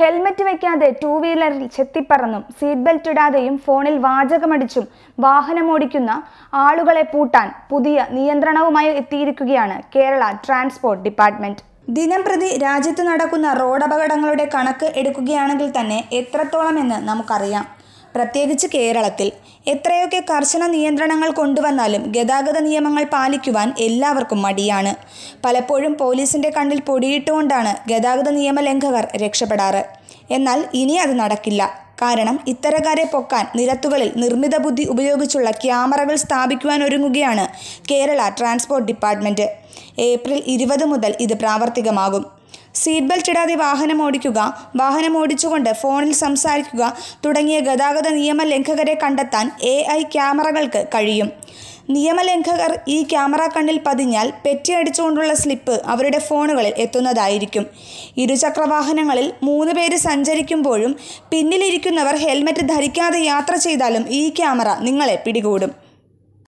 helmet വയ്ക്കാതെ two വീലറിൽ ചെത്തിപ്പറന്നും സീറ്റ് ബെൽറ്റ് ഇടാതെയും ഫോണിൽ വാചകമടിച്ചും വാഹനമോടിക്കുന്ന ആളുകളെ പൂട്ടാൻ പുതിയ നിയന്ത്രണവുമായി എത്തിയിരിക്കുകയാണ് കേരള ട്രാൻസ്പോർട്ട് ഡിപ്പാർട്ട്മെന്റ് ദിനംപ്രതി രാജ്യത്ത് നടക്കുന്ന റോഡപകടങ്ങളുടെ കണക്ക് എടുക്കുകയാണെങ്കിൽ തന്നെ എത്രത്തോളമെന്ന് നമുക്കറിയാം പ്രത്യേകിച്ച് കേരളത്തിൽ എത്രയൊക്കെ കർശന നിയന്ത്രണങ്ങൾ കൊണ്ടുവന്നാലും ഗതാഗത നിയമങ്ങൾ പാലിക്കുവാൻ എല്ലാവർക്കും മടിയാണ് പലപ്പോഴും പോലീസിൻ്റെ കണ്ണിൽ പൊടിയിട്ടുകൊണ്ടാണ് ഗതാഗത നിയമലംഘകർ രക്ഷപ്പെടാറ് എന്നാൽ ഇനി അത് നടക്കില്ല കാരണം ഇത്തരക്കാരെ പൊക്കാൻ നിരത്തുകളിൽ നിർമ്മിത ബുദ്ധി ഉപയോഗിച്ചുള്ള ക്യാമറകൾ സ്ഥാപിക്കുവാൻ ഒരുങ്ങുകയാണ് കേരള ട്രാൻസ്പോർട്ട് ഡിപ്പാർട്ട്മെൻറ്റ് ഏപ്രിൽ ഇരുപത് മുതൽ ഇത് പ്രാവർത്തികമാകും സീറ്റ് ബെൽറ്റ് ഇടാതെ വാഹനം ഓടിക്കുക വാഹനം ഓടിച്ചുകൊണ്ട് ഫോണിൽ സംസാരിക്കുക തുടങ്ങിയ ഗതാഗത നിയമലംഘകരെ കണ്ടെത്താൻ എ ഐ ക്യാമറകൾക്ക് കഴിയും നിയമലംഘകർ ഈ ക്യാമറ കണ്ണിൽ പതിഞ്ഞാൽ പെറ്റിയടിച്ചുകൊണ്ടുള്ള സ്ലിപ്പ് അവരുടെ ഫോണുകളിൽ എത്തുന്നതായിരിക്കും ഇരുചക്രവാഹനങ്ങളിൽ മൂന്ന് പേര് സഞ്ചരിക്കുമ്പോഴും പിന്നിലിരിക്കുന്നവർ ഹെൽമറ്റ് ധരിക്കാതെ യാത്ര ചെയ്താലും ഈ ക്യാമറ നിങ്ങളെ പിടികൂടും